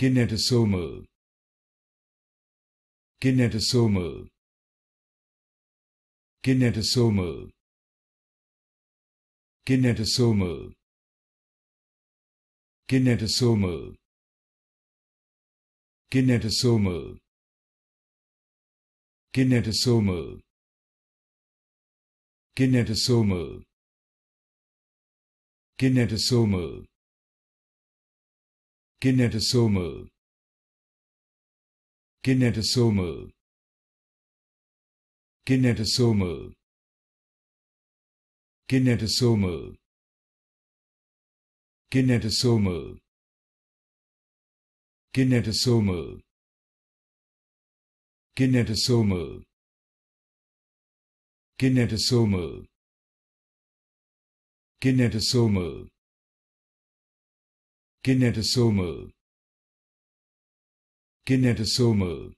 kinetosomal kinetosomal kinetosomal kinetosomal kinetosomal kinetosomal kinetosomal kinetosomal kinetosomal kinetosomal kinetosomal kinetosomal kinetosomal kinetosomal kinetosomal kinetosomal kinetosomal kinetosomal kinetosomal kinetosomal